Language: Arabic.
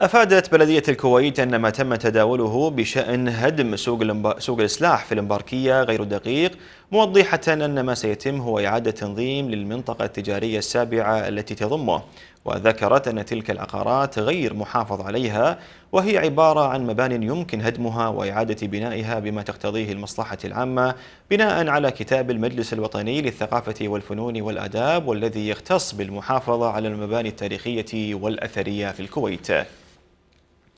أفادت بلدية الكويت أن ما تم تداوله بشأن هدم سوق, سوق السلاح في الإمباركية غير دقيق موضحة أن ما سيتم هو إعادة تنظيم للمنطقة التجارية السابعة التي تضمه وذكرت أن تلك العقارات غير محافظ عليها وهي عبارة عن مبان يمكن هدمها وإعادة بنائها بما تقتضيه المصلحة العامة بناء على كتاب المجلس الوطني للثقافة والفنون والآداب والذي يختص بالمحافظة على المباني التاريخية والأثرية في الكويت